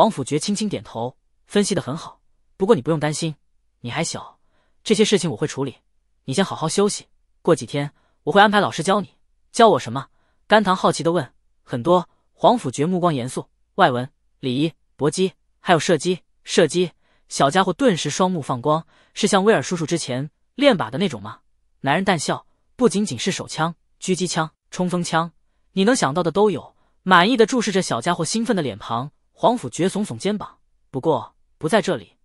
黄甫爵轻轻点头，分析的很好。不过你不用担心，你还小，这些事情我会处理。你先好好休息，过几天我会安排老师教你。教我什么？甘棠好奇的问。很多。黄甫爵目光严肃。外文、礼仪、搏击，还有射击。射击。小家伙顿时双目放光，是像威尔叔叔之前练靶的那种吗？男人淡笑。不仅仅是手枪、狙击枪、冲锋枪，你能想到的都有。满意的注视着小家伙兴奋的脸庞。黄甫觉耸耸肩膀，不过不在这里，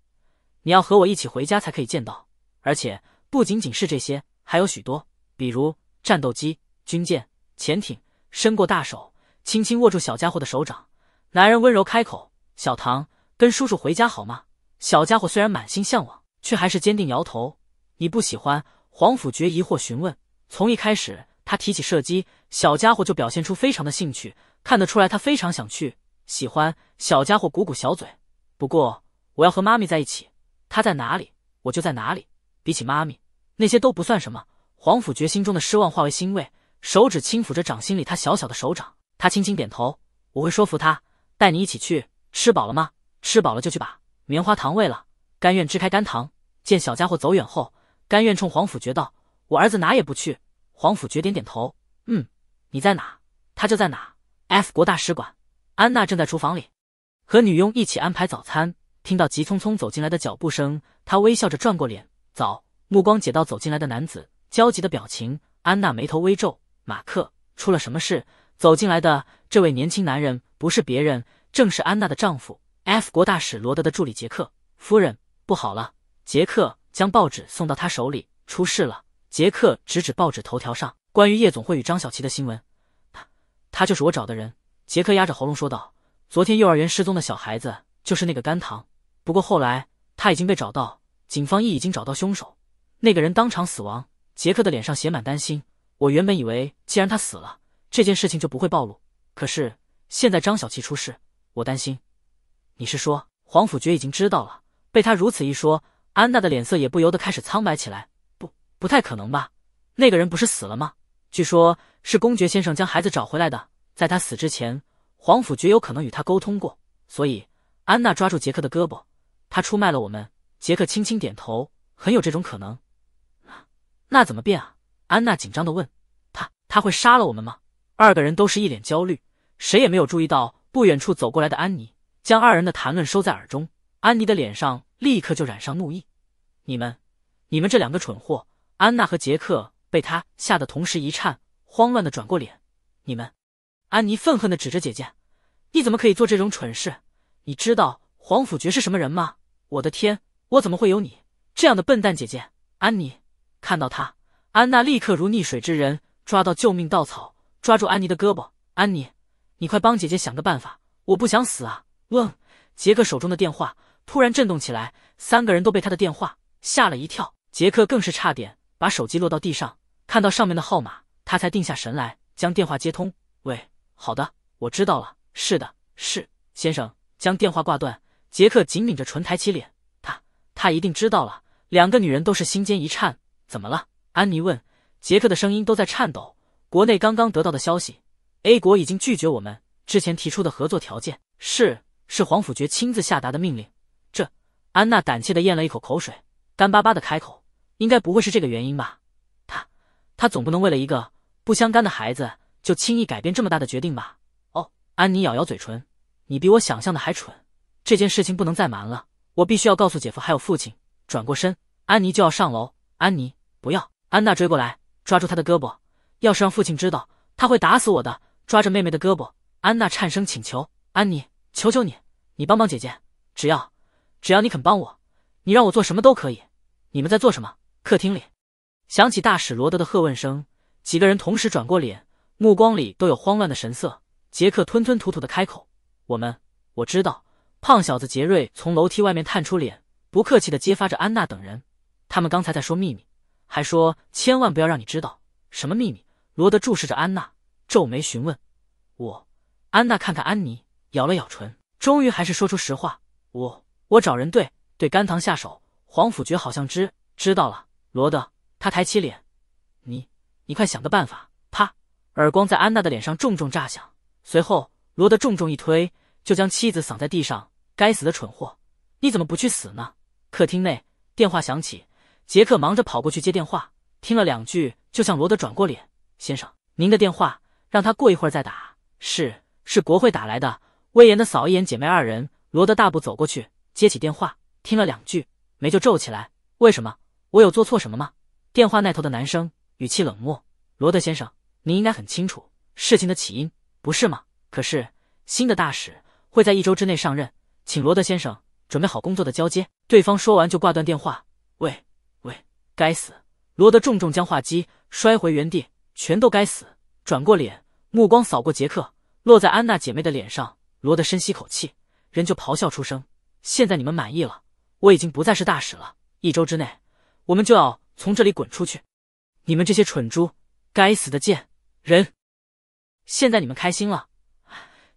你要和我一起回家才可以见到。而且不仅仅是这些，还有许多，比如战斗机、军舰、潜艇。伸过大手，轻轻握住小家伙的手掌，男人温柔开口：“小唐，跟叔叔回家好吗？”小家伙虽然满心向往，却还是坚定摇头：“你不喜欢？”黄甫觉疑惑询问。从一开始，他提起射击，小家伙就表现出非常的兴趣，看得出来他非常想去。喜欢小家伙鼓鼓小嘴，不过我要和妈咪在一起，她在哪里我就在哪里。比起妈咪，那些都不算什么。黄甫觉心中的失望化为欣慰，手指轻抚着掌心里他小小的手掌，他轻轻点头。我会说服他带你一起去。吃饱了吗？吃饱了就去吧。棉花糖喂了，甘愿支开甘糖。”见小家伙走远后，甘愿冲黄甫觉道：“我儿子哪也不去。”黄甫觉点点头，嗯，你在哪，他就在哪。F 国大使馆。安娜正在厨房里，和女佣一起安排早餐。听到急匆匆走进来的脚步声，她微笑着转过脸，早。目光解到走进来的男子，焦急的表情。安娜眉头微皱：“马克，出了什么事？”走进来的这位年轻男人不是别人，正是安娜的丈夫 F 国大使罗德的助理杰克。夫人，不好了！杰克将报纸送到他手里：“出事了！”杰克指指报纸头条上关于夜总会与张小琪的新闻，他，他就是我找的人。杰克压着喉咙说道：“昨天幼儿园失踪的小孩子就是那个甘棠，不过后来他已经被找到，警方亦已经找到凶手，那个人当场死亡。”杰克的脸上写满担心。我原本以为，既然他死了，这件事情就不会暴露。可是现在张小琪出事，我担心。你是说黄甫爵已经知道了？被他如此一说，安娜的脸色也不由得开始苍白起来。不，不太可能吧？那个人不是死了吗？据说是公爵先生将孩子找回来的。在他死之前，皇甫绝有可能与他沟通过，所以安娜抓住杰克的胳膊，他出卖了我们。杰克轻轻点头，很有这种可能。那怎么变啊？安娜紧张的问他：“他会杀了我们吗？”二个人都是一脸焦虑，谁也没有注意到不远处走过来的安妮，将二人的谈论收在耳中。安妮的脸上立刻就染上怒意：“你们，你们这两个蠢货！”安娜和杰克被他吓得同时一颤，慌乱的转过脸：“你们。”安妮愤恨的指着姐姐：“你怎么可以做这种蠢事？你知道皇甫觉是什么人吗？我的天，我怎么会有你这样的笨蛋姐姐？”安妮看到他，安娜立刻如溺水之人抓到救命稻草，抓住安妮的胳膊：“安妮，你快帮姐姐想个办法，我不想死啊！”嗡，杰克手中的电话突然震动起来，三个人都被他的电话吓了一跳，杰克更是差点把手机落到地上。看到上面的号码，他才定下神来，将电话接通：“喂。”好的，我知道了。是的，是先生。将电话挂断。杰克紧抿着唇，抬起脸。他，他一定知道了。两个女人都是心尖一颤。怎么了？安妮问。杰克的声音都在颤抖。国内刚刚得到的消息，A 国已经拒绝我们之前提出的合作条件。是，是黄辅觉亲自下达的命令。这……安娜胆怯的咽了一口口水，干巴巴的开口：“应该不会是这个原因吧？他，他总不能为了一个不相干的孩子……”就轻易改变这么大的决定吧。哦，安妮咬咬嘴唇，你比我想象的还蠢。这件事情不能再瞒了，我必须要告诉姐夫还有父亲。转过身，安妮就要上楼。安妮，不要！安娜追过来，抓住她的胳膊。要是让父亲知道，他会打死我的。抓着妹妹的胳膊，安娜颤声请求：“安妮，求求你，你帮帮姐姐。只要只要你肯帮我，你让我做什么都可以。”你们在做什么？客厅里，响起大使罗德的喝问声。几个人同时转过脸。目光里都有慌乱的神色。杰克吞吞吐吐的开口：“我们……我知道。”胖小子杰瑞从楼梯外面探出脸，不客气的揭发着安娜等人：“他们刚才在说秘密，还说千万不要让你知道什么秘密。”罗德注视着安娜，皱眉询问：“我……”安娜看看安妮，咬了咬唇，终于还是说出实话：“我……我找人对对甘棠下手。”黄甫觉好像知知道了，罗德，他抬起脸：“你……你快想个办法。”耳光在安娜的脸上重重炸响，随后罗德重重一推，就将妻子搡在地上。该死的蠢货，你怎么不去死呢？客厅内电话响起，杰克忙着跑过去接电话，听了两句，就向罗德转过脸：“先生，您的电话，让他过一会儿再打。”“是，是国会打来的。”威严的扫一眼姐妹二人，罗德大步走过去接起电话，听了两句，眉就皱起来：“为什么？我有做错什么吗？”电话那头的男生语气冷漠：“罗德先生。”你应该很清楚事情的起因，不是吗？可是新的大使会在一周之内上任，请罗德先生准备好工作的交接。对方说完就挂断电话。喂喂，该死！罗德重重将话机摔回原地，全都该死！转过脸，目光扫过杰克，落在安娜姐妹的脸上。罗德深吸口气，人就咆哮出声：“现在你们满意了？我已经不再是大使了。一周之内，我们就要从这里滚出去！你们这些蠢猪，该死的贱！”人，现在你们开心了，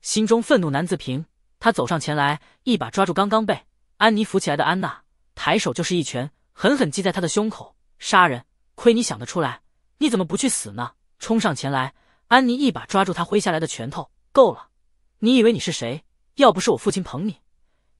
心中愤怒难自平。他走上前来，一把抓住刚刚被安妮扶起来的安娜，抬手就是一拳，狠狠击在她的胸口。杀人，亏你想得出来！你怎么不去死呢？冲上前来，安妮一把抓住他挥下来的拳头。够了！你以为你是谁？要不是我父亲捧你，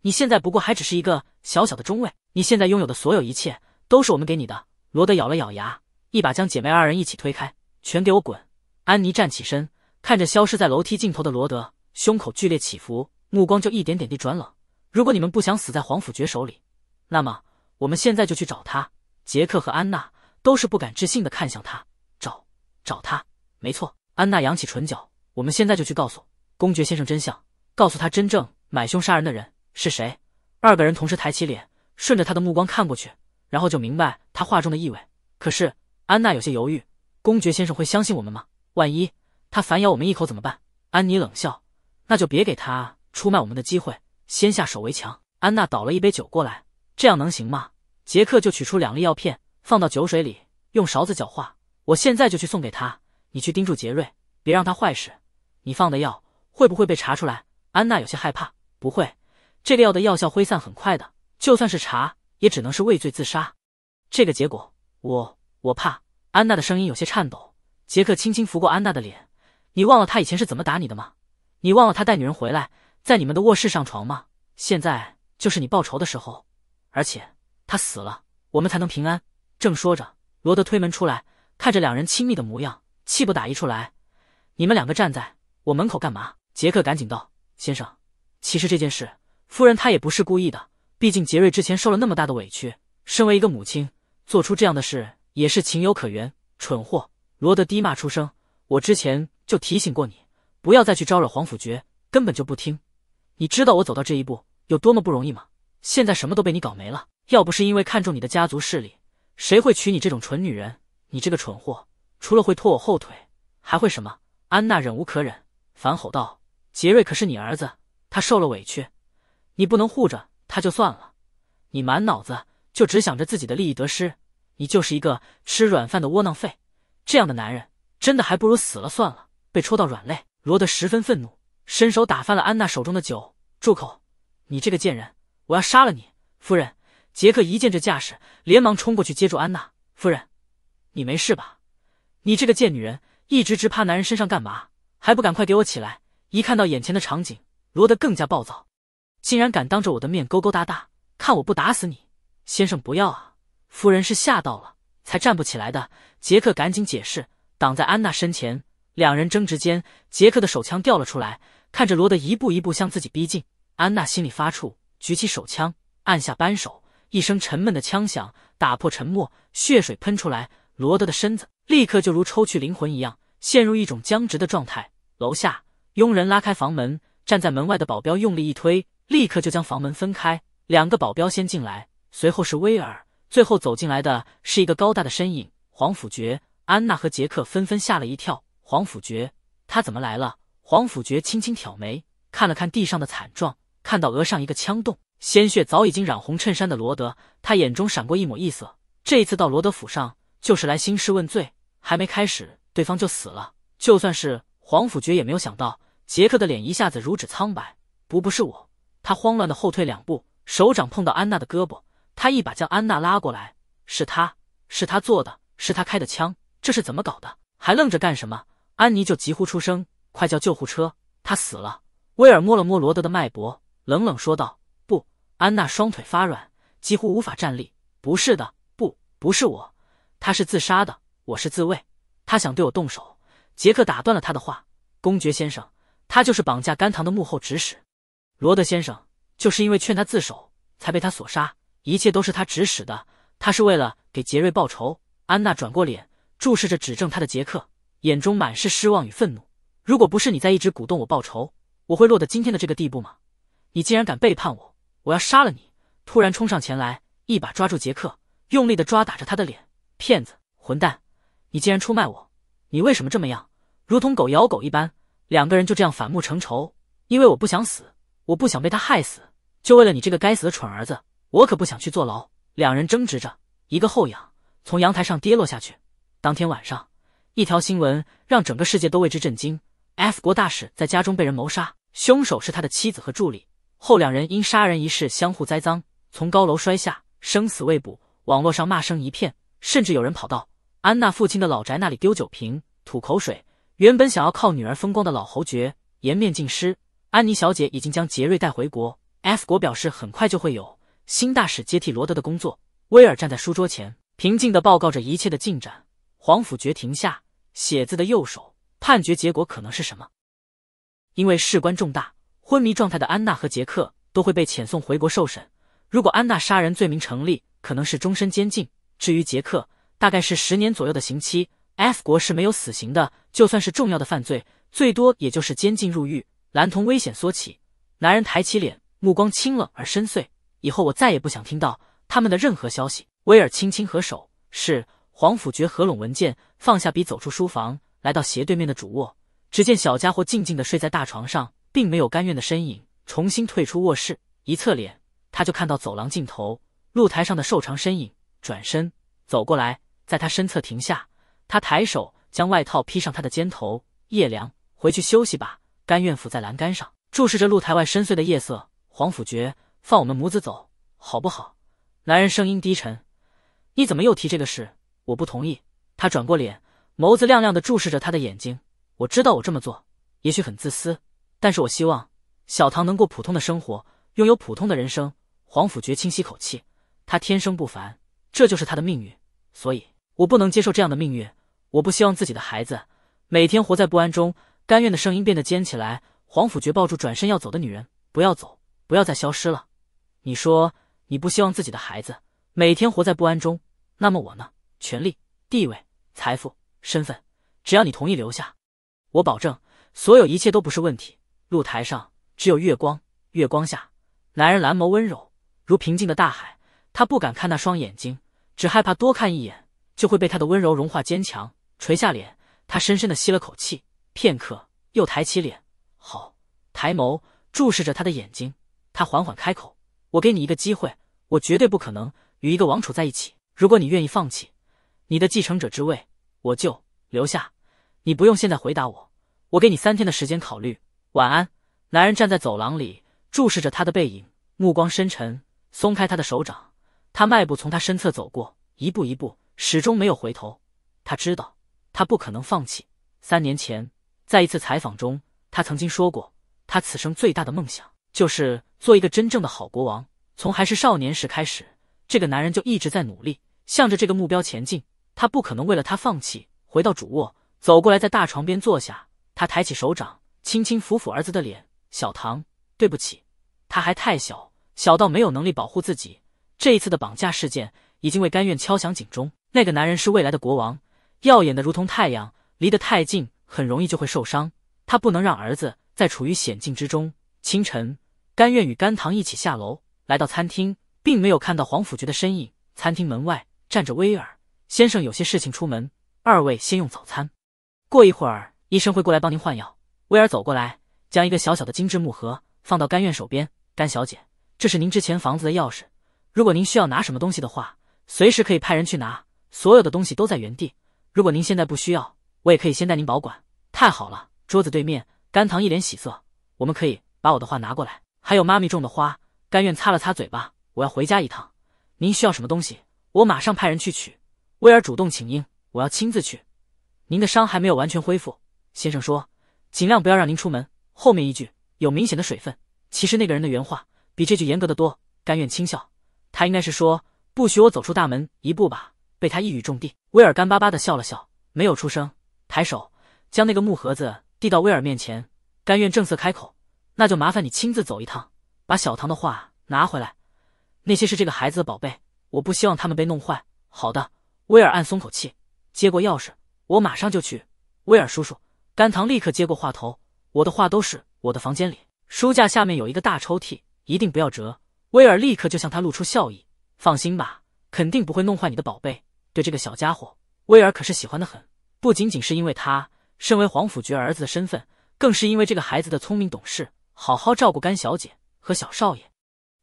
你现在不过还只是一个小小的中尉。你现在拥有的所有一切，都是我们给你的。罗德咬了咬牙，一把将姐妹二人一起推开，全给我滚！安妮站起身，看着消失在楼梯尽头的罗德，胸口剧烈起伏，目光就一点点地转冷。如果你们不想死在皇甫爵手里，那么我们现在就去找他。杰克和安娜都是不敢置信地看向他，找找他，没错。安娜扬起唇角，我们现在就去告诉公爵先生真相，告诉他真正买凶杀人的人是谁。二个人同时抬起脸，顺着他的目光看过去，然后就明白他话中的意味。可是安娜有些犹豫，公爵先生会相信我们吗？万一他反咬我们一口怎么办？安妮冷笑，那就别给他出卖我们的机会，先下手为强。安娜倒了一杯酒过来，这样能行吗？杰克就取出两粒药片，放到酒水里，用勺子搅化。我现在就去送给他，你去盯住杰瑞，别让他坏事。你放的药会不会被查出来？安娜有些害怕，不会，这个药的药效挥散很快的，就算是查，也只能是畏罪自杀。这个结果，我我怕。安娜的声音有些颤抖。杰克轻轻拂过安娜的脸，你忘了他以前是怎么打你的吗？你忘了他带女人回来，在你们的卧室上床吗？现在就是你报仇的时候，而且他死了，我们才能平安。正说着，罗德推门出来，看着两人亲密的模样，气不打一处来：“你们两个站在我门口干嘛？”杰克赶紧道：“先生，其实这件事，夫人她也不是故意的。毕竟杰瑞之前受了那么大的委屈，身为一个母亲，做出这样的事也是情有可原。蠢货！”罗德低骂出声：“我之前就提醒过你，不要再去招惹黄甫爵，根本就不听。你知道我走到这一步有多么不容易吗？现在什么都被你搞没了。要不是因为看中你的家族势力，谁会娶你这种蠢女人？你这个蠢货，除了会拖我后腿，还会什么？”安娜忍无可忍，反吼道：“杰瑞可是你儿子，他受了委屈，你不能护着他就算了。你满脑子就只想着自己的利益得失，你就是一个吃软饭的窝囊废。”这样的男人，真的还不如死了算了。被戳到软肋，罗德十分愤怒，伸手打翻了安娜手中的酒。住口！你这个贱人，我要杀了你！夫人，杰克一见这架势，连忙冲过去接住安娜。夫人，你没事吧？你这个贱女人，一直直趴男人身上干嘛？还不赶快给我起来！一看到眼前的场景，罗德更加暴躁，竟然敢当着我的面勾勾搭搭，看我不打死你！先生，不要啊！夫人是吓到了。才站不起来的杰克赶紧解释，挡在安娜身前。两人争执间，杰克的手枪掉了出来。看着罗德一步一步向自己逼近，安娜心里发怵，举起手枪，按下扳手。一声沉闷的枪响打破沉默，血水喷出来。罗德的身子立刻就如抽去灵魂一样，陷入一种僵直的状态。楼下佣人拉开房门，站在门外的保镖用力一推，立刻就将房门分开。两个保镖先进来，随后是威尔。最后走进来的是一个高大的身影，黄甫爵。安娜和杰克纷纷吓了一跳。黄甫爵，他怎么来了？黄甫爵轻轻挑眉，看了看地上的惨状，看到额上一个枪洞，鲜血早已经染红衬衫的罗德，他眼中闪过一抹异色。这一次到罗德府上，就是来兴师问罪，还没开始，对方就死了。就算是黄甫爵也没有想到，杰克的脸一下子如纸苍白。不，不是我，他慌乱的后退两步，手掌碰到安娜的胳膊。他一把将安娜拉过来，是他，是他做的，是他开的枪，这是怎么搞的？还愣着干什么？安妮就急呼出声：“快叫救护车！他死了。”威尔摸了摸罗德的脉搏，冷冷说道：“不。”安娜双腿发软，几乎无法站立。“不是的，不，不是我，他是自杀的，我是自卫。”他想对我动手。杰克打断了他的话：“公爵先生，他就是绑架甘棠的幕后指使，罗德先生就是因为劝他自首，才被他所杀。”一切都是他指使的，他是为了给杰瑞报仇。安娜转过脸，注视着指证他的杰克，眼中满是失望与愤怒。如果不是你在一直鼓动我报仇，我会落得今天的这个地步吗？你竟然敢背叛我！我要杀了你！突然冲上前来，一把抓住杰克，用力的抓打着他的脸。骗子，混蛋！你竟然出卖我！你为什么这么样？如同狗咬狗一般，两个人就这样反目成仇。因为我不想死，我不想被他害死，就为了你这个该死的蠢儿子。我可不想去坐牢。两人争执着，一个后仰，从阳台上跌落下去。当天晚上，一条新闻让整个世界都为之震惊：F 国大使在家中被人谋杀，凶手是他的妻子和助理。后两人因杀人一事相互栽赃，从高楼摔下，生死未卜。网络上骂声一片，甚至有人跑到安娜父亲的老宅那里丢酒瓶、吐口水。原本想要靠女儿风光的老侯爵，颜面尽失。安妮小姐已经将杰瑞带回国，F 国表示很快就会有。新大使接替罗德的工作。威尔站在书桌前，平静地报告着一切的进展。黄甫觉停下写字的右手。判决结果可能是什么？因为事关重大，昏迷状态的安娜和杰克都会被遣送回国受审。如果安娜杀人罪名成立，可能是终身监禁；至于杰克，大概是十年左右的刑期。F 国是没有死刑的，就算是重要的犯罪，最多也就是监禁入狱。蓝瞳危险缩起，男人抬起脸，目光清冷而深邃。以后我再也不想听到他们的任何消息。威尔轻轻合手，是黄甫觉合拢文件，放下笔，走出书房，来到斜对面的主卧。只见小家伙静静的睡在大床上，并没有甘愿的身影。重新退出卧室，一侧脸，他就看到走廊尽头露台上的瘦长身影。转身走过来，在他身侧停下，他抬手将外套披上他的肩头。夜凉，回去休息吧。甘愿伏在栏杆上，注视着露台外深邃的夜色。黄甫觉。放我们母子走，好不好？男人声音低沉。你怎么又提这个事？我不同意。他转过脸，眸子亮亮的注视着他的眼睛。我知道我这么做也许很自私，但是我希望小唐能过普通的生活，拥有普通的人生。黄甫觉轻吸口气，他天生不凡，这就是他的命运。所以，我不能接受这样的命运。我不希望自己的孩子每天活在不安中。甘愿的声音变得尖起来。黄甫觉抱住转身要走的女人，不要走，不要再消失了。你说你不希望自己的孩子每天活在不安中，那么我呢？权力、地位、财富、身份，只要你同意留下，我保证所有一切都不是问题。露台上只有月光，月光下，男人蓝眸温柔如平静的大海。他不敢看那双眼睛，只害怕多看一眼就会被他的温柔融化。坚强垂下脸，他深深的吸了口气，片刻又抬起脸，好，抬眸注视着他的眼睛，他缓缓开口。我给你一个机会，我绝对不可能与一个王储在一起。如果你愿意放弃你的继承者之位，我就留下。你不用现在回答我，我给你三天的时间考虑。晚安。男人站在走廊里，注视着他的背影，目光深沉。松开他的手掌，他迈步从他身侧走过，一步一步，始终没有回头。他知道，他不可能放弃。三年前，在一次采访中，他曾经说过，他此生最大的梦想就是。做一个真正的好国王，从还是少年时开始，这个男人就一直在努力，向着这个目标前进。他不可能为了他放弃。回到主卧，走过来，在大床边坐下，他抬起手掌，轻轻抚抚儿子的脸。小唐，对不起，他还太小，小到没有能力保护自己。这一次的绑架事件，已经为甘愿敲响警钟。那个男人是未来的国王，耀眼的如同太阳，离得太近，很容易就会受伤。他不能让儿子在处于险境之中。清晨。甘愿与甘棠一起下楼，来到餐厅，并没有看到黄甫珏的身影。餐厅门外站着威尔先生，有些事情出门，二位先用早餐。过一会儿医生会过来帮您换药。威尔走过来，将一个小小的精致木盒放到甘愿手边。甘小姐，这是您之前房子的钥匙，如果您需要拿什么东西的话，随时可以派人去拿。所有的东西都在原地。如果您现在不需要，我也可以先代您保管。太好了！桌子对面，甘棠一脸喜色，我们可以把我的画拿过来。还有妈咪种的花，甘愿擦了擦嘴巴。我要回家一趟，您需要什么东西，我马上派人去取。威尔主动请缨，我要亲自去。您的伤还没有完全恢复，先生说尽量不要让您出门。后面一句有明显的水分，其实那个人的原话比这句严格的多。甘愿轻笑，他应该是说不许我走出大门一步吧？被他一语中的，威尔干巴巴的笑了笑，没有出声，抬手将那个木盒子递到威尔面前。甘愿正色开口。那就麻烦你亲自走一趟，把小唐的画拿回来。那些是这个孩子的宝贝，我不希望他们被弄坏。好的，威尔暗松口气，接过钥匙，我马上就去。威尔叔叔，甘棠立刻接过话头，我的画都是我的房间里，书架下面有一个大抽屉，一定不要折。威尔立刻就向他露出笑意，放心吧，肯定不会弄坏你的宝贝。对这个小家伙，威尔可是喜欢的很，不仅仅是因为他身为皇甫爵儿子的身份，更是因为这个孩子的聪明懂事。好好照顾甘小姐和小少爷，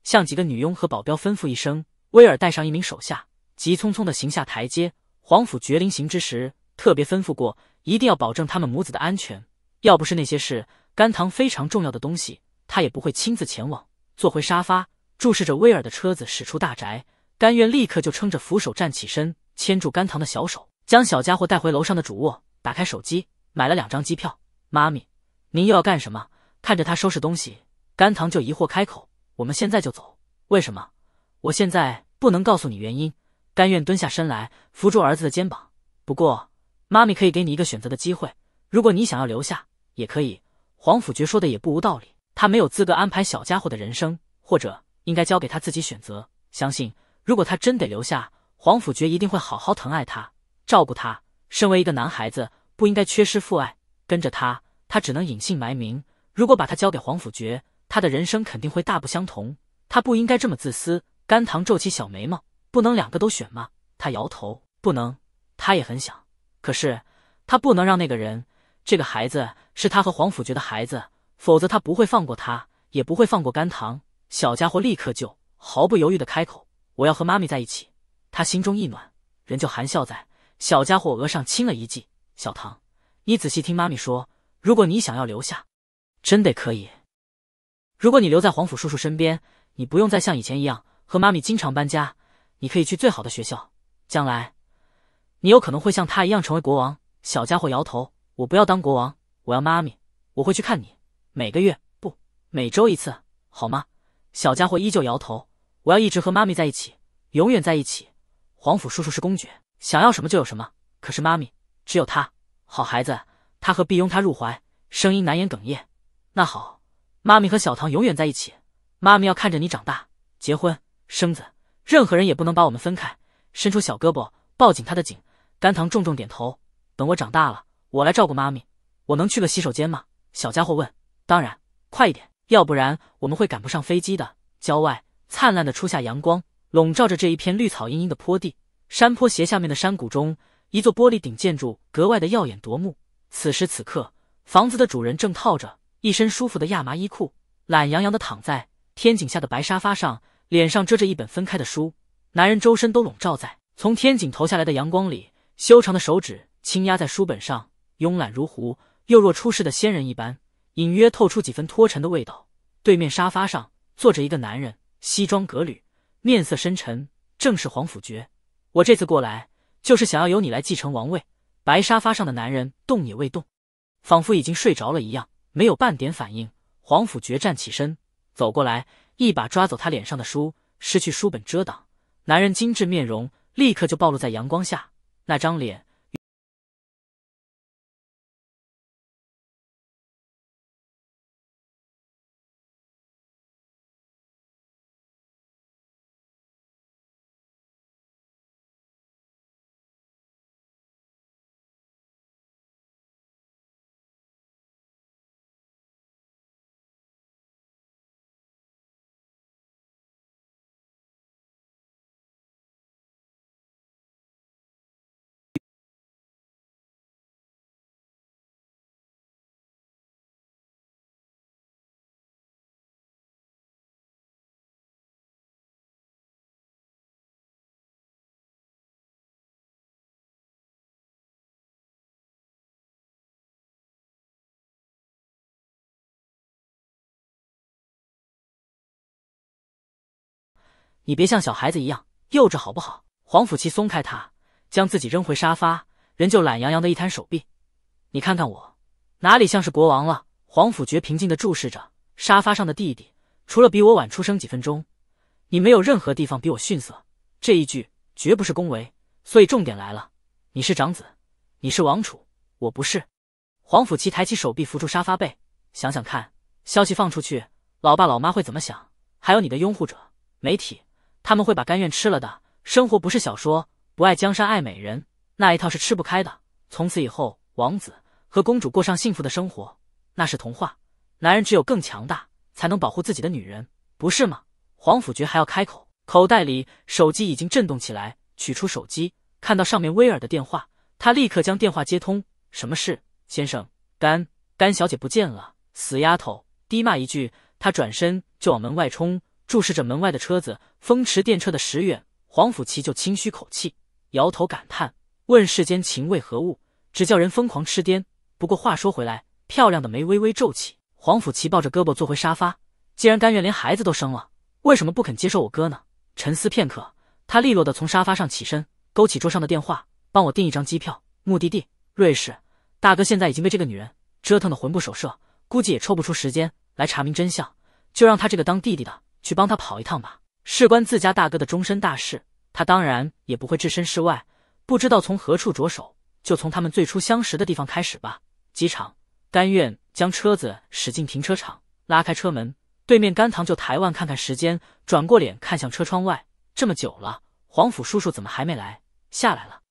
向几个女佣和保镖吩咐一声。威尔带上一名手下，急匆匆的行下台阶。皇府绝灵行之时，特别吩咐过，一定要保证他们母子的安全。要不是那些事，甘棠非常重要的东西，他也不会亲自前往。坐回沙发，注视着威尔的车子驶出大宅。甘愿立刻就撑着扶手站起身，牵住甘棠的小手，将小家伙带回楼上的主卧。打开手机，买了两张机票。妈咪，您又要干什么？看着他收拾东西，甘棠就疑惑开口：“我们现在就走？为什么？我现在不能告诉你原因。”甘愿蹲下身来扶住儿子的肩膀。不过，妈咪可以给你一个选择的机会。如果你想要留下，也可以。黄甫珏说的也不无道理。他没有资格安排小家伙的人生，或者应该交给他自己选择。相信，如果他真得留下，黄甫珏一定会好好疼爱他，照顾他。身为一个男孩子，不应该缺失父爱。跟着他，他只能隐姓埋名。如果把他交给黄甫爵，他的人生肯定会大不相同。他不应该这么自私。甘棠皱起小眉毛，不能两个都选吗？他摇头，不能。他也很想，可是他不能让那个人。这个孩子是他和黄甫爵的孩子，否则他不会放过他，也不会放过甘棠。小家伙立刻就毫不犹豫的开口：“我要和妈咪在一起。”他心中一暖，人就含笑在小家伙额上亲了一记。小唐，你仔细听妈咪说，如果你想要留下。真得可以，如果你留在皇甫叔叔身边，你不用再像以前一样和妈咪经常搬家，你可以去最好的学校，将来，你有可能会像他一样成为国王。小家伙摇头，我不要当国王，我要妈咪，我会去看你，每个月不每周一次，好吗？小家伙依旧摇头，我要一直和妈咪在一起，永远在一起。皇甫叔叔是公爵，想要什么就有什么，可是妈咪只有他。好孩子，他和碧雍他入怀，声音难掩哽咽。那好，妈咪和小唐永远在一起。妈咪要看着你长大、结婚、生子，任何人也不能把我们分开。伸出小胳膊，抱紧他的颈。甘棠重重点头。等我长大了，我来照顾妈咪。我能去个洗手间吗？小家伙问。当然，快一点，要不然我们会赶不上飞机的。郊外，灿烂的初夏阳光笼罩着这一片绿草茵茵的坡地。山坡斜下面的山谷中，一座玻璃顶建筑格外的耀眼夺目。此时此刻，房子的主人正套着。一身舒服的亚麻衣裤，懒洋洋地躺在天井下的白沙发上，脸上遮着一本分开的书。男人周身都笼罩在从天井投下来的阳光里，修长的手指轻压在书本上，慵懒如狐，又若出世的仙人一般，隐约透出几分脱尘的味道。对面沙发上坐着一个男人，西装革履，面色深沉，正是黄甫珏。我这次过来，就是想要由你来继承王位。白沙发上的男人动也未动，仿佛已经睡着了一样。没有半点反应，黄甫决站起身，走过来，一把抓走他脸上的书。失去书本遮挡，男人精致面容立刻就暴露在阳光下，那张脸。你别像小孩子一样幼稚，好不好？黄甫奇松开他，将自己扔回沙发，人就懒洋洋的一摊手臂。你看看我，哪里像是国王了？黄甫爵平静的注视着沙发上的弟弟，除了比我晚出生几分钟，你没有任何地方比我逊色。这一句绝不是恭维，所以重点来了，你是长子，你是王储，我不是。黄甫奇抬起手臂扶住沙发背，想想看，消息放出去，老爸老妈会怎么想？还有你的拥护者，媒体。他们会把甘愿吃了的。生活不是小说，不爱江山爱美人那一套是吃不开的。从此以后，王子和公主过上幸福的生活，那是童话。男人只有更强大，才能保护自己的女人，不是吗？黄甫珏还要开口，口袋里手机已经震动起来，取出手机，看到上面威尔的电话，他立刻将电话接通。什么事，先生？甘甘小姐不见了，死丫头！低骂一句，他转身就往门外冲。注视着门外的车子风驰电掣的时远，黄甫奇就轻吁口气，摇头感叹：“问世间情为何物，只叫人疯狂痴癫。”不过话说回来，漂亮的眉微微皱起。黄甫奇抱着胳膊坐回沙发，既然甘愿连孩子都生了，为什么不肯接受我哥呢？沉思片刻，他利落地从沙发上起身，勾起桌上的电话：“帮我订一张机票，目的地瑞士。”大哥现在已经被这个女人折腾得魂不守舍，估计也抽不出时间来查明真相，就让他这个当弟弟的。去帮他跑一趟吧，事关自家大哥的终身大事，他当然也不会置身事外。不知道从何处着手，就从他们最初相识的地方开始吧。机场，甘愿将车子驶进停车场，拉开车门，对面甘棠就抬腕看看时间，转过脸看向车窗外。这么久了，黄甫叔叔怎么还没来？下来了，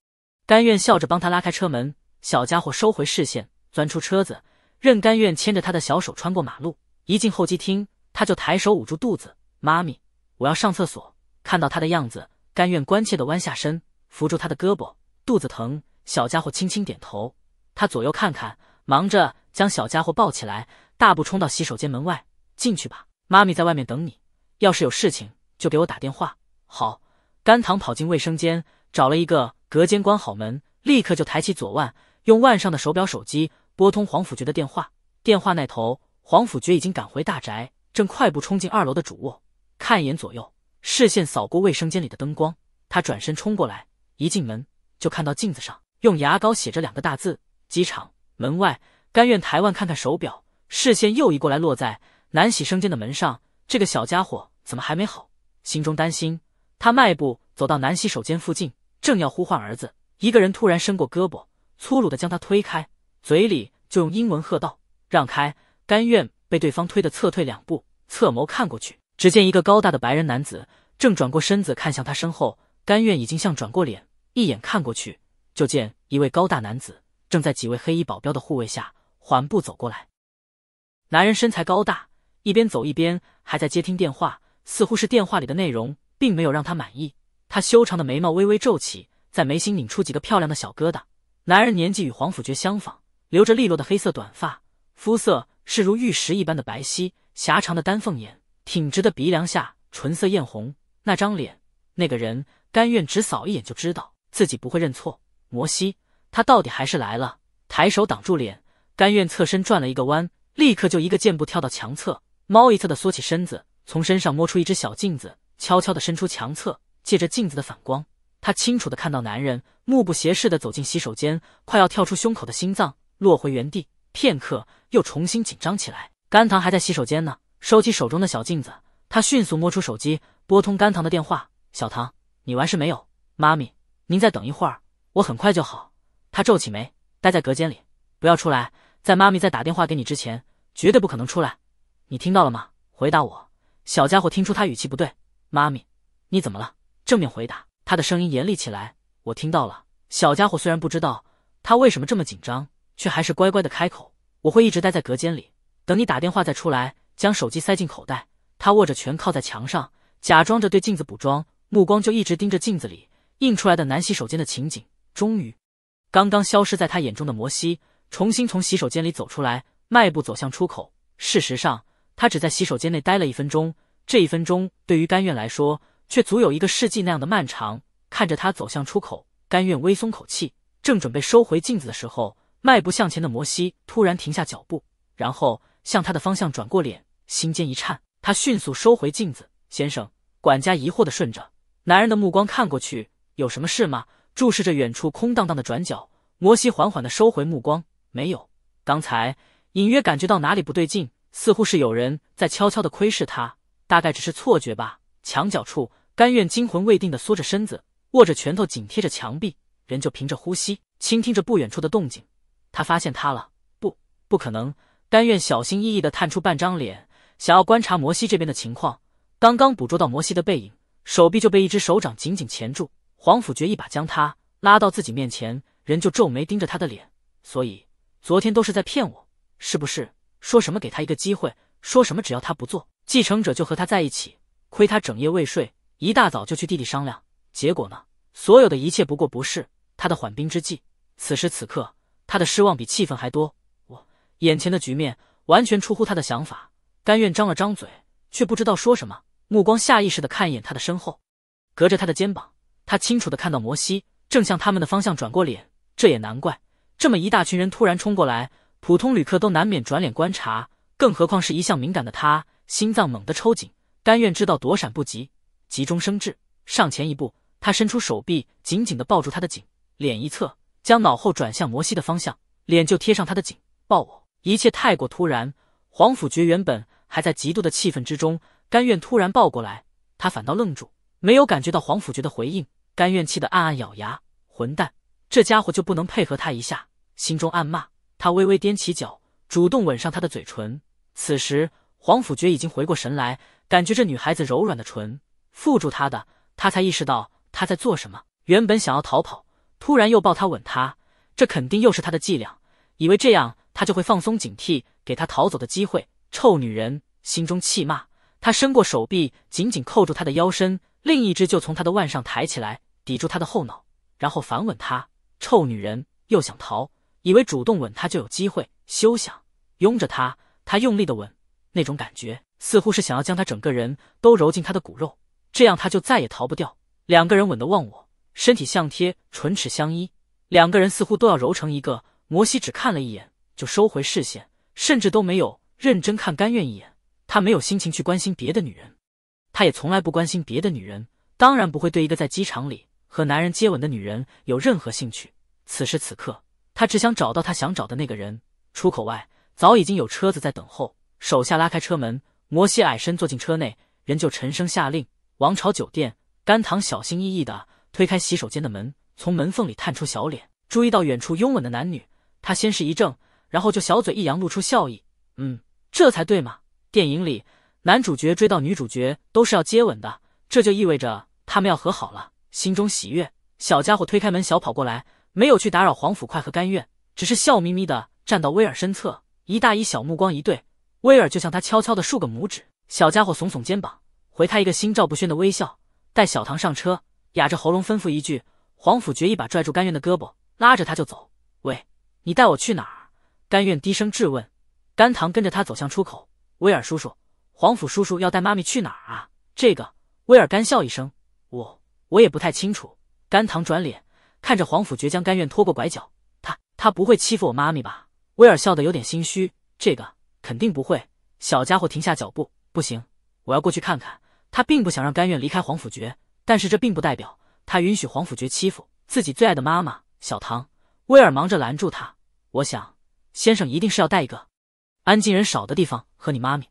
甘愿笑着帮他拉开车门。小家伙收回视线，钻出车子，任甘愿牵着他的小手穿过马路。一进候机厅，他就抬手捂住肚子。妈咪，我要上厕所。看到他的样子，甘愿关切的弯下身，扶住他的胳膊。肚子疼，小家伙轻轻点头。他左右看看，忙着将小家伙抱起来，大步冲到洗手间门外。进去吧，妈咪在外面等你。要是有事情，就给我打电话。好。甘棠跑进卫生间，找了一个隔间，关好门，立刻就抬起左腕，用腕上的手表手机拨通黄甫觉的电话。电话那头，黄甫觉已经赶回大宅，正快步冲进二楼的主卧。看一眼左右，视线扫过卫生间里的灯光，他转身冲过来，一进门就看到镜子上用牙膏写着两个大字。机场门外，甘愿抬腕看看手表，视线又移过来落在男洗生间的门上。这个小家伙怎么还没好？心中担心，他迈步走到男洗手间附近，正要呼唤儿子，一个人突然伸过胳膊，粗鲁的将他推开，嘴里就用英文喝道：“让开！”甘愿被对方推的侧退两步，侧眸看过去。只见一个高大的白人男子正转过身子看向他身后，甘愿已经像转过脸，一眼看过去，就见一位高大男子正在几位黑衣保镖的护卫下缓步走过来。男人身材高大，一边走一边还在接听电话，似乎是电话里的内容并没有让他满意。他修长的眉毛微微皱起，在眉心拧出几个漂亮的小疙瘩。男人年纪与黄甫珏相仿，留着利落的黑色短发，肤色是如玉石一般的白皙，狭长的丹凤眼。挺直的鼻梁下，唇色艳红，那张脸，那个人，甘愿只扫一眼就知道自己不会认错。摩西，他到底还是来了。抬手挡住脸，甘愿侧身转了一个弯，立刻就一个箭步跳到墙侧，猫一侧的缩起身子，从身上摸出一只小镜子，悄悄的伸出墙侧，借着镜子的反光，他清楚的看到男人目不斜视的走进洗手间，快要跳出胸口的心脏落回原地，片刻又重新紧张起来。甘棠还在洗手间呢。收起手中的小镜子，他迅速摸出手机，拨通甘棠的电话：“小唐，你完事没有？妈咪，您再等一会儿，我很快就好。”他皱起眉，待在隔间里，不要出来。在妈咪在打电话给你之前，绝对不可能出来。你听到了吗？回答我。小家伙听出他语气不对，妈咪，你怎么了？正面回答。他的声音严厉起来。我听到了。小家伙虽然不知道他为什么这么紧张，却还是乖乖的开口：“我会一直待在隔间里，等你打电话再出来。”将手机塞进口袋，他握着拳靠在墙上，假装着对镜子补妆，目光就一直盯着镜子里映出来的男洗手间的情景。终于，刚刚消失在他眼中的摩西重新从洗手间里走出来，迈步走向出口。事实上，他只在洗手间内待了一分钟，这一分钟对于甘愿来说却足有一个世纪那样的漫长。看着他走向出口，甘愿微松口气，正准备收回镜子的时候，迈步向前的摩西突然停下脚步，然后。向他的方向转过脸，心尖一颤，他迅速收回镜子。先生，管家疑惑的顺着男人的目光看过去，有什么事吗？注视着远处空荡荡的转角，摩西缓缓的收回目光。没有，刚才隐约感觉到哪里不对劲，似乎是有人在悄悄的窥视他，大概只是错觉吧。墙角处，甘愿惊魂未定的缩着身子，握着拳头紧贴着墙壁，人就凭着呼吸，倾听着不远处的动静。他发现他了，不，不可能。甘愿小心翼翼地探出半张脸，想要观察摩西这边的情况。刚刚捕捉到摩西的背影，手臂就被一只手掌紧紧钳住。黄甫爵一把将他拉到自己面前，人就皱眉盯着他的脸。所以昨天都是在骗我，是不是？说什么给他一个机会，说什么只要他不做继承者，就和他在一起。亏他整夜未睡，一大早就去弟弟商量。结果呢？所有的一切不过不是他的缓兵之计。此时此刻，他的失望比气愤还多。眼前的局面完全出乎他的想法，甘愿张了张嘴，却不知道说什么。目光下意识的看一眼他的身后，隔着他的肩膀，他清楚的看到摩西正向他们的方向转过脸。这也难怪，这么一大群人突然冲过来，普通旅客都难免转脸观察，更何况是一向敏感的他，心脏猛地抽紧。甘愿知道躲闪不及，急中生智，上前一步，他伸出手臂，紧紧的抱住他的颈，脸一侧，将脑后转向摩西的方向，脸就贴上他的颈，抱我。一切太过突然，黄甫觉原本还在极度的气愤之中，甘愿突然抱过来，他反倒愣住，没有感觉到黄甫觉的回应，甘愿气得暗暗咬牙：“混蛋，这家伙就不能配合他一下？”心中暗骂。他微微踮起脚，主动吻上他的嘴唇。此时，黄甫觉已经回过神来，感觉这女孩子柔软的唇附住他的，他才意识到他在做什么。原本想要逃跑，突然又抱他吻他，这肯定又是他的伎俩，以为这样。他就会放松警惕，给他逃走的机会。臭女人，心中气骂。他伸过手臂，紧紧扣住她的腰身，另一只就从她的腕上抬起来，抵住她的后脑，然后反吻她。臭女人又想逃，以为主动吻她就有机会，休想！拥着她，他用力的吻，那种感觉似乎是想要将她整个人都揉进他的骨肉，这样他就再也逃不掉。两个人吻得忘我，身体相贴，唇齿相依，两个人似乎都要揉成一个。摩西只看了一眼。就收回视线，甚至都没有认真看甘愿一眼。他没有心情去关心别的女人，他也从来不关心别的女人，当然不会对一个在机场里和男人接吻的女人有任何兴趣。此时此刻，他只想找到他想找的那个人。出口外早已经有车子在等候，手下拉开车门，摩西矮身坐进车内，人就沉声下令：王朝酒店。甘棠小心翼翼的推开洗手间的门，从门缝里探出小脸，注意到远处拥吻的男女，他先是一怔。然后就小嘴一扬，露出笑意。嗯，这才对嘛。电影里男主角追到女主角都是要接吻的，这就意味着他们要和好了。心中喜悦，小家伙推开门，小跑过来，没有去打扰黄甫快和甘愿，只是笑眯眯的站到威尔身侧，一大一小目光一对，威尔就向他悄悄的竖个拇指。小家伙耸耸肩膀，回他一个心照不宣的微笑，带小唐上车，哑着喉咙吩咐一句。黄甫觉一把拽住甘愿的胳膊，拉着他就走。喂，你带我去哪儿？甘愿低声质问，甘棠跟着他走向出口。威尔叔叔，黄甫叔叔要带妈咪去哪儿啊？这个，威尔干笑一声，我我也不太清楚。甘棠转脸看着黄甫爵将甘愿拖过拐角，他他不会欺负我妈咪吧？威尔笑得有点心虚，这个肯定不会。小家伙停下脚步，不行，我要过去看看。他并不想让甘愿离开黄甫爵，但是这并不代表他允许黄甫爵欺负自己最爱的妈妈。小唐，威尔忙着拦住他，我想。先生一定是要带一个安静人少的地方和你妈咪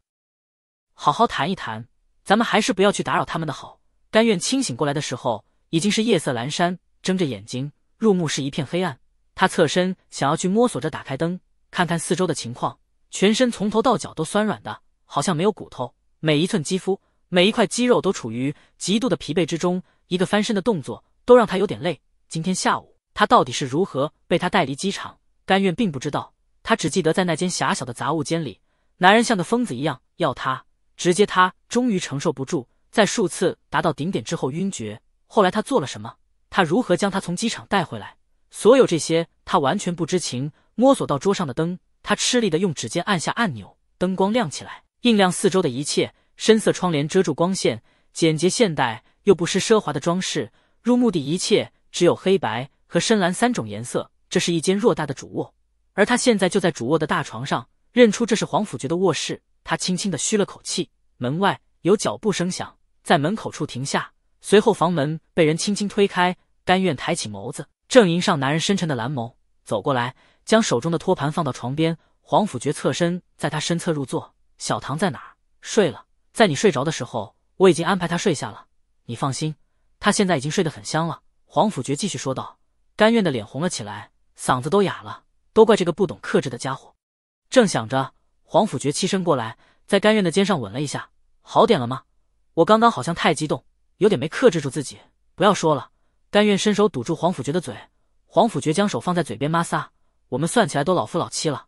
好好谈一谈，咱们还是不要去打扰他们的好。甘愿清醒过来的时候，已经是夜色阑珊，睁着眼睛，入目是一片黑暗。他侧身想要去摸索着打开灯，看看四周的情况。全身从头到脚都酸软的，好像没有骨头，每一寸肌肤，每一块肌肉都处于极度的疲惫之中。一个翻身的动作都让他有点累。今天下午他到底是如何被他带离机场，甘愿并不知道。他只记得在那间狭小的杂物间里，男人像个疯子一样要他，直接他终于承受不住，在数次达到顶点之后晕厥。后来他做了什么？他如何将他从机场带回来？所有这些他完全不知情。摸索到桌上的灯，他吃力的用指尖按下按钮，灯光亮起来，映亮四周的一切。深色窗帘遮住光线，简洁现代又不失奢华的装饰，入目的一切只有黑白和深蓝三种颜色。这是一间偌大的主卧。而他现在就在主卧的大床上，认出这是黄甫爵的卧室。他轻轻的嘘了口气，门外有脚步声响，在门口处停下。随后房门被人轻轻推开，甘愿抬起眸子，正迎上男人深沉的蓝眸，走过来，将手中的托盘放到床边。黄甫爵侧身在他身侧入座。小唐在哪儿？睡了，在你睡着的时候，我已经安排他睡下了。你放心，他现在已经睡得很香了。黄甫爵继续说道。甘愿的脸红了起来，嗓子都哑了。都怪这个不懂克制的家伙。正想着，黄甫觉起身过来，在甘愿的肩上吻了一下。好点了吗？我刚刚好像太激动，有点没克制住自己。不要说了。甘愿伸手堵住黄甫觉的嘴。黄甫觉将手放在嘴边摩挲。我们算起来都老夫老妻了，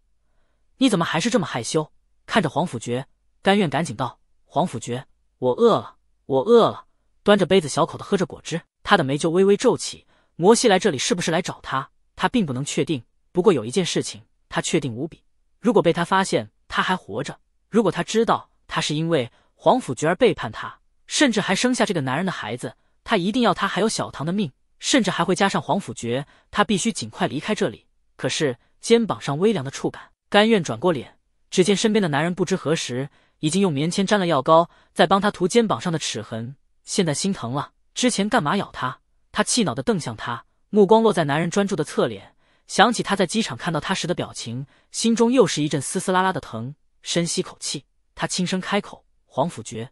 你怎么还是这么害羞？看着黄甫觉，甘愿赶紧道：“黄甫觉，我饿了，我饿了。”端着杯子小口的喝着果汁，他的眉就微微皱起。摩西来这里是不是来找他？他并不能确定。不过有一件事情，他确定无比。如果被他发现他还活着，如果他知道他是因为黄甫珏而背叛他，甚至还生下这个男人的孩子，他一定要他还有小唐的命，甚至还会加上黄甫珏。他必须尽快离开这里。可是肩膀上微凉的触感，甘愿转过脸，只见身边的男人不知何时已经用棉签沾了药膏，在帮他涂肩膀上的齿痕。现在心疼了，之前干嘛咬他？他气恼的瞪向他，目光落在男人专注的侧脸。想起他在机场看到他时的表情，心中又是一阵撕撕拉拉的疼。深吸口气，他轻声开口：“黄甫爵，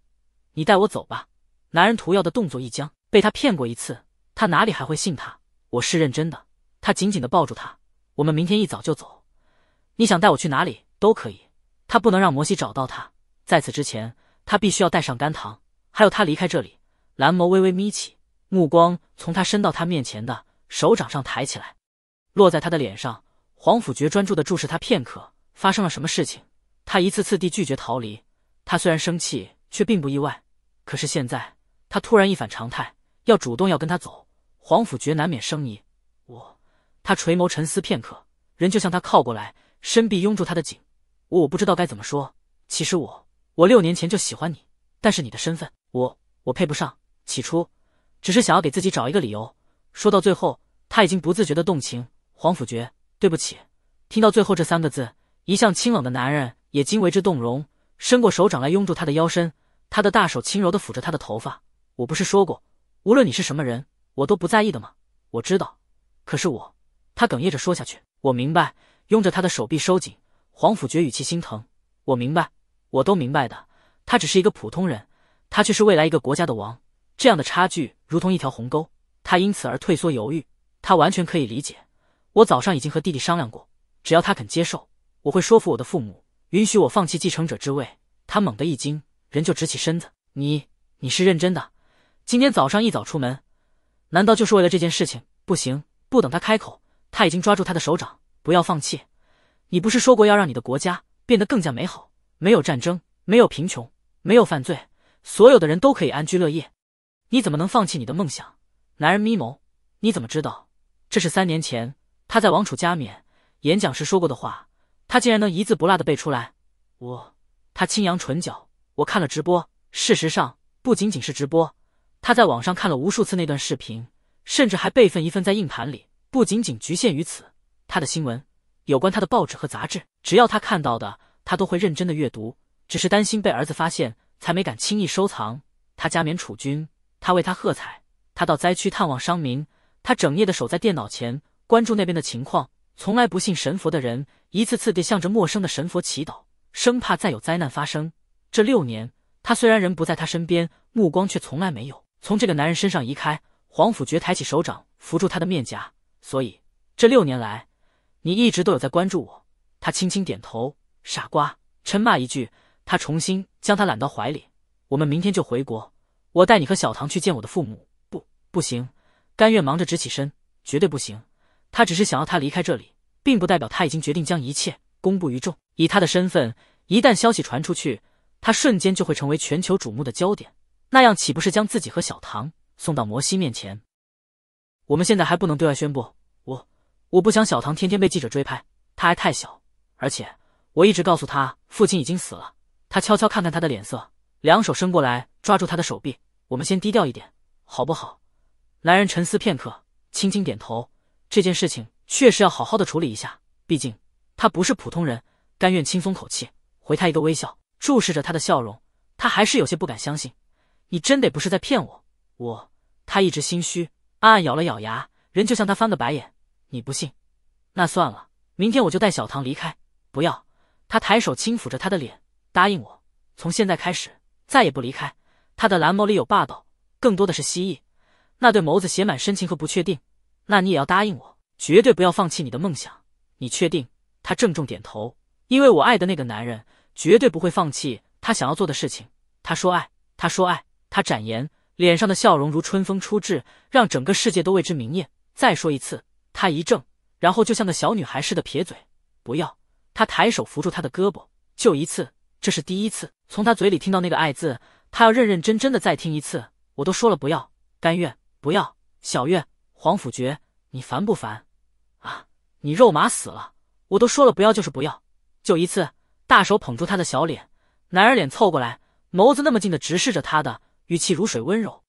你带我走吧。”男人涂药的动作一僵，被他骗过一次，他哪里还会信他？我是认真的。他紧紧地抱住他，我们明天一早就走。你想带我去哪里都可以。他不能让摩西找到他，在此之前，他必须要带上甘棠，还有他离开这里。蓝眸微微眯起，目光从他伸到他面前的手掌上抬起来。落在他的脸上，黄甫觉专注地注视他片刻。发生了什么事情？他一次次地拒绝逃离。他虽然生气，却并不意外。可是现在，他突然一反常态，要主动要跟他走。黄甫觉难免生疑。我，他垂眸沉思片刻，人就向他靠过来，伸臂拥住他的颈。我我不知道该怎么说。其实我，我六年前就喜欢你，但是你的身份，我，我配不上。起初，只是想要给自己找一个理由。说到最后，他已经不自觉的动情。黄甫觉，对不起。听到最后这三个字，一向清冷的男人也惊为之动容，伸过手掌来拥住他的腰身。他的大手轻柔的抚着他的头发。我不是说过，无论你是什么人，我都不在意的吗？我知道，可是我……他哽咽着说下去。我明白，拥着他的手臂收紧。黄甫觉语气心疼。我明白，我都明白的。他只是一个普通人，他却是未来一个国家的王。这样的差距如同一条鸿沟，他因此而退缩犹豫，他完全可以理解。我早上已经和弟弟商量过，只要他肯接受，我会说服我的父母，允许我放弃继承者之位。他猛地一惊，人就直起身子。你你是认真的？今天早上一早出门，难道就是为了这件事情？不行！不等他开口，他已经抓住他的手掌。不要放弃！你不是说过要让你的国家变得更加美好，没有战争，没有贫穷，没有犯罪，所有的人都可以安居乐业。你怎么能放弃你的梦想？男人眯眸，你怎么知道？这是三年前。他在王储加冕演讲时说过的话，他竟然能一字不落的背出来。我，他轻扬唇角。我看了直播，事实上不仅仅是直播，他在网上看了无数次那段视频，甚至还备份一份在硬盘里。不仅仅局限于此，他的新闻，有关他的报纸和杂志，只要他看到的，他都会认真的阅读。只是担心被儿子发现，才没敢轻易收藏。他加冕储君，他为他喝彩，他到灾区探望伤民，他整夜的守在电脑前。关注那边的情况，从来不信神佛的人，一次次地向着陌生的神佛祈祷，生怕再有灾难发生。这六年，他虽然人不在他身边，目光却从来没有从这个男人身上移开。黄甫觉抬起手掌扶住他的面颊，所以这六年来，你一直都有在关注我。他轻轻点头，傻瓜，嗔骂一句，他重新将他揽到怀里。我们明天就回国，我带你和小唐去见我的父母。不，不行，甘愿忙着直起身，绝对不行。他只是想要他离开这里，并不代表他已经决定将一切公布于众。以他的身份，一旦消息传出去，他瞬间就会成为全球瞩目的焦点。那样岂不是将自己和小唐送到摩西面前？我们现在还不能对外宣布。我，我不想小唐天天被记者追拍。他还太小，而且我一直告诉他，父亲已经死了。他悄悄看看他的脸色，两手伸过来抓住他的手臂。我们先低调一点，好不好？男人沉思片刻，轻轻点头。这件事情确实要好好的处理一下，毕竟他不是普通人。甘愿轻松口气，回他一个微笑，注视着他的笑容，他还是有些不敢相信，你真得不是在骗我？我……他一直心虚，暗暗咬了咬牙，人就向他翻个白眼。你不信？那算了，明天我就带小唐离开。不要！他抬手轻抚着他的脸，答应我，从现在开始再也不离开。他的蓝眸里有霸道，更多的是蜥蜴，那对眸子写满深情和不确定。那你也要答应我，绝对不要放弃你的梦想。你确定？他郑重点头，因为我爱的那个男人绝对不会放弃他想要做的事情。他说爱，他说爱，他展颜，脸上的笑容如春风初至，让整个世界都为之明艳。再说一次。他一怔，然后就像个小女孩似的撇嘴，不要。他抬手扶住他的胳膊，就一次，这是第一次从他嘴里听到那个爱字，他要认认真真的再听一次。我都说了不要，甘愿不要，小月。黄甫觉，你烦不烦啊？你肉麻死了！我都说了不要，就是不要，就一次。大手捧住他的小脸，男人脸凑过来，眸子那么近的直视着他的，语气如水温柔。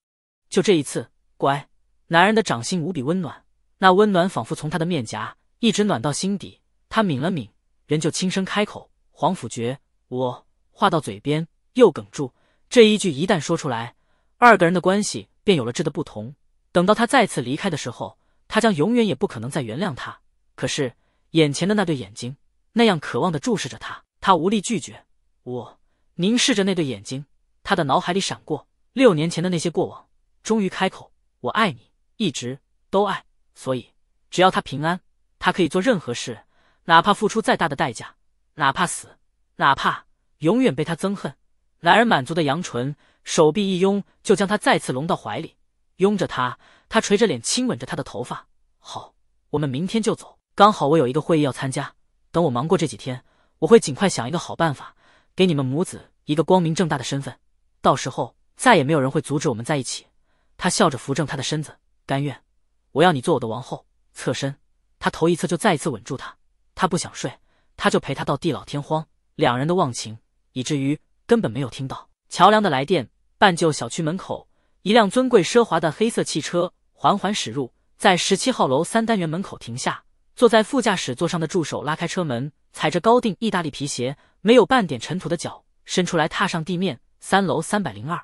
就这一次，乖。男人的掌心无比温暖，那温暖仿佛从他的面颊一直暖到心底。他抿了抿，人就轻声开口：“黄甫觉，我话到嘴边又哽住。这一句一旦说出来，二个人的关系便有了质的不同。”等到他再次离开的时候，他将永远也不可能再原谅他。可是眼前的那对眼睛那样渴望的注视着他，他无力拒绝。我凝视着那对眼睛，他的脑海里闪过六年前的那些过往，终于开口：“我爱你，一直都爱。”所以只要他平安，他可以做任何事，哪怕付出再大的代价，哪怕死，哪怕永远被他憎恨。男人满足的阳唇，手臂一拥，就将他再次拢到怀里。拥着她，他垂着脸亲吻着她的头发。好，我们明天就走。刚好我有一个会议要参加，等我忙过这几天，我会尽快想一个好办法，给你们母子一个光明正大的身份。到时候再也没有人会阻止我们在一起。他笑着扶正他的身子，甘愿，我要你做我的王后。侧身，他头一侧就再一次吻住她。他不想睡，他就陪她到地老天荒。两人的忘情，以至于根本没有听到乔梁的来电。半旧小区门口。一辆尊贵奢华的黑色汽车缓缓驶入，在十七号楼三单元门口停下。坐在副驾驶座上的助手拉开车门，踩着高定意大利皮鞋、没有半点尘土的脚伸出来踏上地面。三楼三百零二，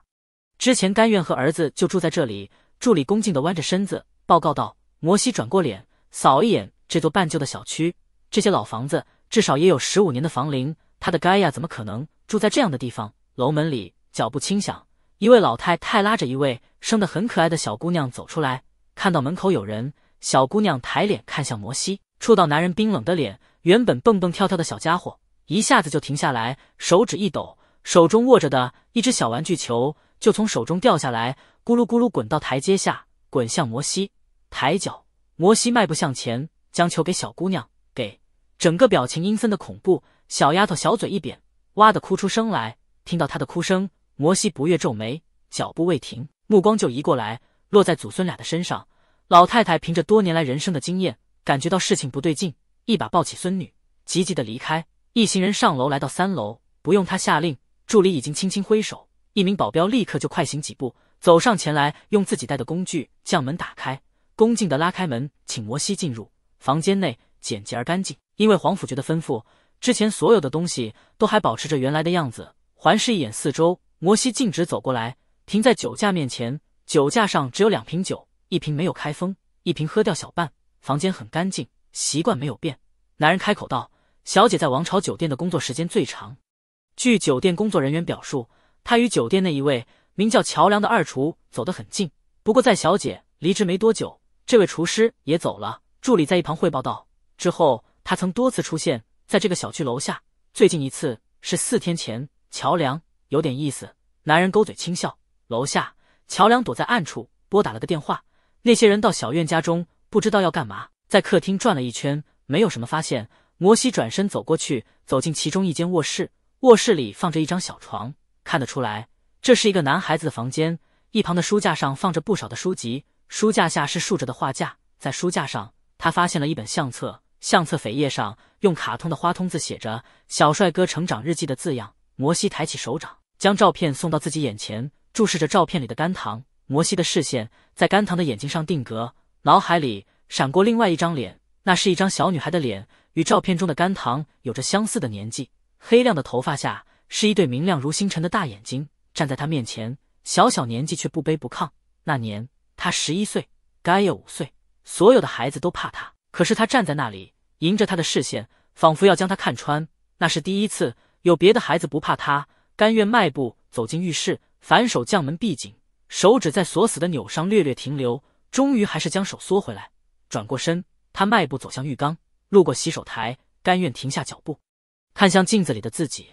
之前甘愿和儿子就住在这里。助理恭敬地弯着身子报告道。摩西转过脸，扫一眼这座半旧的小区，这些老房子至少也有十五年的房龄。他的盖亚怎么可能住在这样的地方？楼门里脚步轻响。一位老太太拉着一位生得很可爱的小姑娘走出来，看到门口有人，小姑娘抬脸看向摩西，触到男人冰冷的脸，原本蹦蹦跳跳的小家伙一下子就停下来，手指一抖，手中握着的一只小玩具球就从手中掉下来，咕噜咕噜滚到台阶下，滚向摩西，抬脚，摩西迈步向前，将球给小姑娘，给，整个表情阴森的恐怖，小丫头小嘴一扁，哇的哭出声来，听到她的哭声。摩西不悦，皱眉，脚步未停，目光就移过来，落在祖孙俩的身上。老太太凭着多年来人生的经验，感觉到事情不对劲，一把抱起孙女，急急的离开。一行人上楼，来到三楼，不用他下令，助理已经轻轻挥手，一名保镖立刻就快行几步，走上前来，用自己带的工具将门打开，恭敬的拉开门，请摩西进入。房间内简洁而干净，因为黄甫觉的吩咐，之前所有的东西都还保持着原来的样子。环视一眼四周。摩西径直走过来，停在酒架面前。酒架上只有两瓶酒，一瓶没有开封，一瓶喝掉小半。房间很干净，习惯没有变。男人开口道：“小姐在王朝酒店的工作时间最长。据酒店工作人员表述，她与酒店那一位名叫乔梁的二厨走得很近。不过，在小姐离职没多久，这位厨师也走了。”助理在一旁汇报道：“之后，他曾多次出现在这个小区楼下，最近一次是四天前。乔梁。”有点意思。男人勾嘴轻笑。楼下，乔梁躲在暗处，拨打了个电话。那些人到小院家中，不知道要干嘛。在客厅转了一圈，没有什么发现。摩西转身走过去，走进其中一间卧室。卧室里放着一张小床，看得出来这是一个男孩子的房间。一旁的书架上放着不少的书籍，书架下是竖着的画架。在书架上，他发现了一本相册。相册扉页上用卡通的花通字写着“小帅哥成长日记”的字样。摩西抬起手掌。将照片送到自己眼前，注视着照片里的甘棠。摩西的视线在甘棠的眼睛上定格，脑海里闪过另外一张脸，那是一张小女孩的脸，与照片中的甘棠有着相似的年纪。黑亮的头发下是一对明亮如星辰的大眼睛。站在他面前，小小年纪却不卑不亢。那年他十一岁，甘棠五岁，所有的孩子都怕他，可是他站在那里，迎着他的视线，仿佛要将他看穿。那是第一次，有别的孩子不怕他。甘愿迈步走进浴室，反手将门闭紧，手指在锁死的扭上略略停留，终于还是将手缩回来，转过身，他迈步走向浴缸，路过洗手台，甘愿停下脚步，看向镜子里的自己。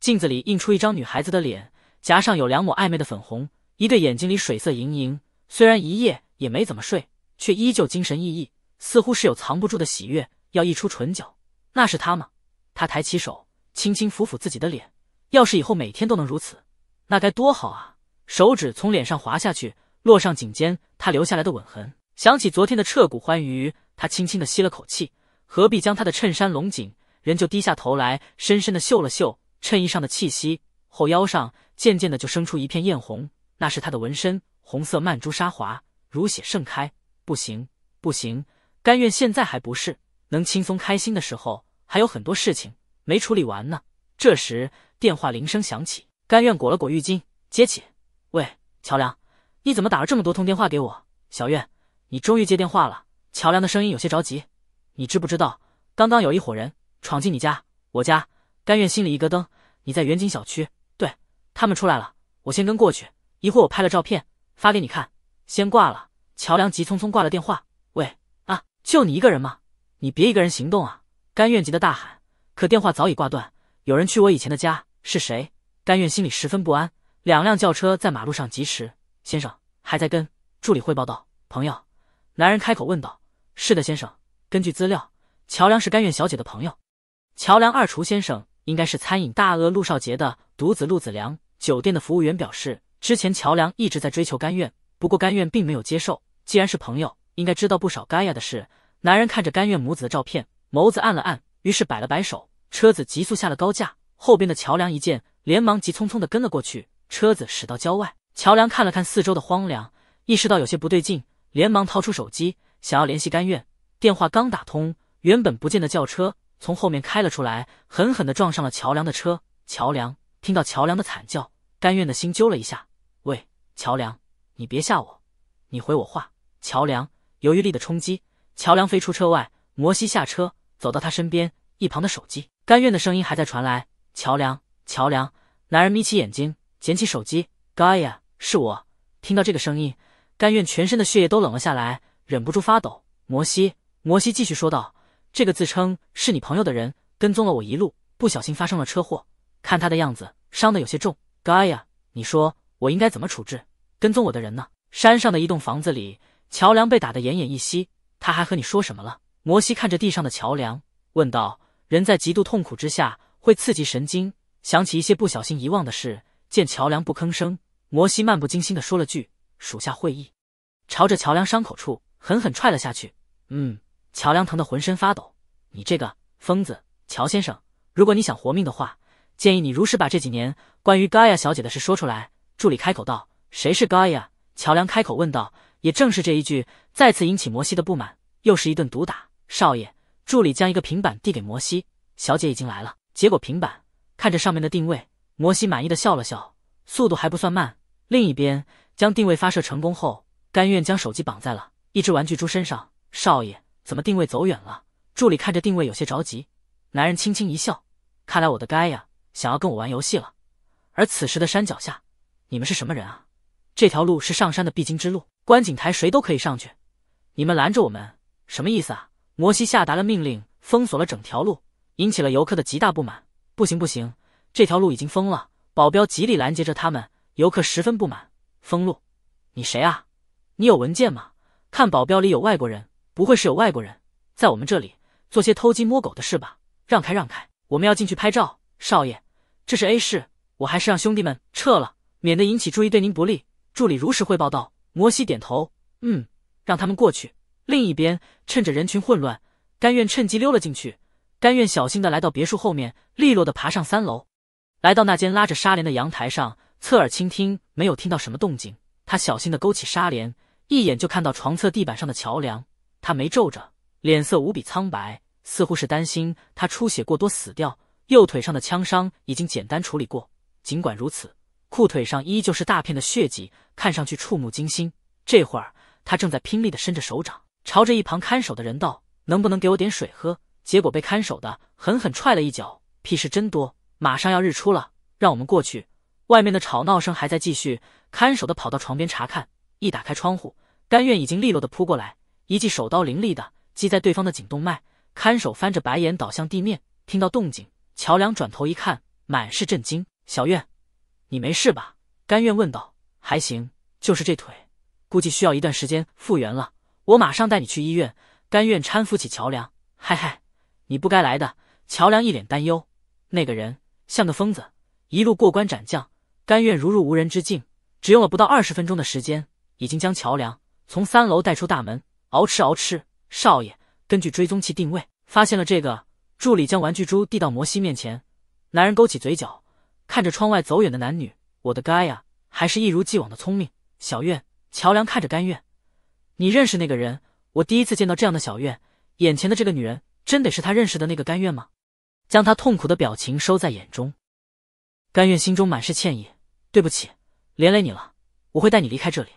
镜子里映出一张女孩子的脸，颊上有两抹暧昧的粉红，一对眼睛里水色盈盈。虽然一夜也没怎么睡，却依旧精神奕奕，似乎是有藏不住的喜悦要溢出唇角。那是他吗？他抬起手，轻轻抚抚自己的脸。要是以后每天都能如此，那该多好啊！手指从脸上滑下去，落上颈间，他留下来的吻痕。想起昨天的彻骨欢愉，他轻轻的吸了口气，何必将他的衬衫拢紧？人就低下头来，深深的嗅了嗅衬衣上的气息。后腰上渐渐的就生出一片艳红，那是他的纹身，红色曼珠沙华如血盛开。不行，不行，甘愿现在还不是能轻松开心的时候，还有很多事情没处理完呢。这时。电话铃声响起，甘愿裹了裹浴巾接起。喂，乔梁，你怎么打了这么多通电话给我？小月，你终于接电话了。乔梁的声音有些着急。你知不知道，刚刚有一伙人闯进你家，我家？甘愿心里一咯噔。你在远景小区？对，他们出来了，我先跟过去。一会我拍了照片发给你看。先挂了。乔梁急匆匆挂了电话。喂啊，就你一个人吗？你别一个人行动啊！甘愿急得大喊。可电话早已挂断。有人去我以前的家。是谁？甘愿心里十分不安。两辆轿车在马路上疾驰。先生还在跟助理汇报道。朋友，男人开口问道：“是的，先生。根据资料，乔梁是甘愿小姐的朋友。乔梁二厨先生应该是餐饮大鳄陆少杰的独子陆子良。”酒店的服务员表示，之前乔梁一直在追求甘愿，不过甘愿并没有接受。既然是朋友，应该知道不少该亚的事。男人看着甘愿母子的照片，眸子暗了暗，于是摆了摆手，车子急速下了高架。后边的乔梁一见，连忙急匆匆的跟了过去。车子驶到郊外，乔梁看了看四周的荒凉，意识到有些不对劲，连忙掏出手机，想要联系甘愿。电话刚打通，原本不见的轿车从后面开了出来，狠狠的撞上了乔梁的车。乔梁听到乔梁的惨叫，甘愿的心揪了一下。喂，乔梁，你别吓我，你回我话。乔梁由于力的冲击，乔梁飞出车外。摩西下车，走到他身边，一旁的手机，甘愿的声音还在传来。桥梁，桥梁，男人眯起眼睛，捡起手机。i a 是我。听到这个声音，甘愿全身的血液都冷了下来，忍不住发抖。摩西，摩西继续说道：“这个自称是你朋友的人，跟踪了我一路，不小心发生了车祸。看他的样子，伤得有些重。Gaia，你说我应该怎么处置跟踪我的人呢？”山上的一栋房子里，桥梁被打得奄奄一息。他还和你说什么了？摩西看着地上的桥梁，问道：“人在极度痛苦之下。”会刺激神经，想起一些不小心遗忘的事。见乔梁不吭声，摩西漫不经心地说了句：“属下会意。”朝着乔梁伤口处狠狠踹了下去。嗯，乔梁疼得浑身发抖。你这个疯子，乔先生，如果你想活命的话，建议你如实把这几年关于盖亚小姐的事说出来。”助理开口道。“谁是盖亚？”乔梁开口问道。也正是这一句，再次引起摩西的不满，又是一顿毒打。少爷，助理将一个平板递给摩西：“小姐已经来了。”结果平板看着上面的定位，摩西满意的笑了笑，速度还不算慢。另一边将定位发射成功后，甘愿将手机绑在了一只玩具猪身上。少爷，怎么定位走远了？助理看着定位有些着急。男人轻轻一笑，看来我的 g y 呀，想要跟我玩游戏了。而此时的山脚下，你们是什么人啊？这条路是上山的必经之路，观景台谁都可以上去，你们拦着我们什么意思啊？摩西下达了命令，封锁了整条路。引起了游客的极大不满。不行不行，这条路已经封了。保镖极力拦截着他们，游客十分不满。封路，你谁啊？你有文件吗？看保镖里有外国人，不会是有外国人在我们这里做些偷鸡摸狗的事吧？让开让开，我们要进去拍照。少爷，这是 A 市，我还是让兄弟们撤了，免得引起注意，对您不利。助理如实汇报道。摩西点头，嗯，让他们过去。另一边，趁着人群混乱，甘愿趁机溜了进去。甘愿小心的来到别墅后面，利落的爬上三楼，来到那间拉着纱帘的阳台上，侧耳倾听，没有听到什么动静。他小心的勾起纱帘，一眼就看到床侧地板上的桥梁。他眉皱着，脸色无比苍白，似乎是担心他出血过多死掉。右腿上的枪伤已经简单处理过，尽管如此，裤腿上依旧是大片的血迹，看上去触目惊心。这会儿，他正在拼力的伸着手掌，朝着一旁看守的人道：“能不能给我点水喝？”结果被看守的狠狠踹了一脚，屁事真多。马上要日出了，让我们过去。外面的吵闹声还在继续。看守的跑到床边查看，一打开窗户，甘愿已经利落的扑过来，一记手刀凌厉的击在对方的颈动脉。看守翻着白眼倒向地面。听到动静，乔梁转头一看，满是震惊：“小院，你没事吧？”甘愿问道。“还行，就是这腿，估计需要一段时间复原了。我马上带你去医院。”甘愿搀扶起乔梁，嗨嗨，你不该来的，乔梁一脸担忧。那个人像个疯子，一路过关斩将，甘愿如入无人之境，只用了不到二十分钟的时间，已经将乔梁从三楼带出大门。敖吃敖吃，少爷，根据追踪器定位，发现了这个助理将玩具猪递到摩西面前。男人勾起嘴角，看着窗外走远的男女。我的该呀，还是一如既往的聪明。小院，乔梁看着甘愿，你认识那个人？我第一次见到这样的小院，眼前的这个女人。真得是他认识的那个甘愿吗？将他痛苦的表情收在眼中，甘愿心中满是歉意，对不起，连累你了，我会带你离开这里。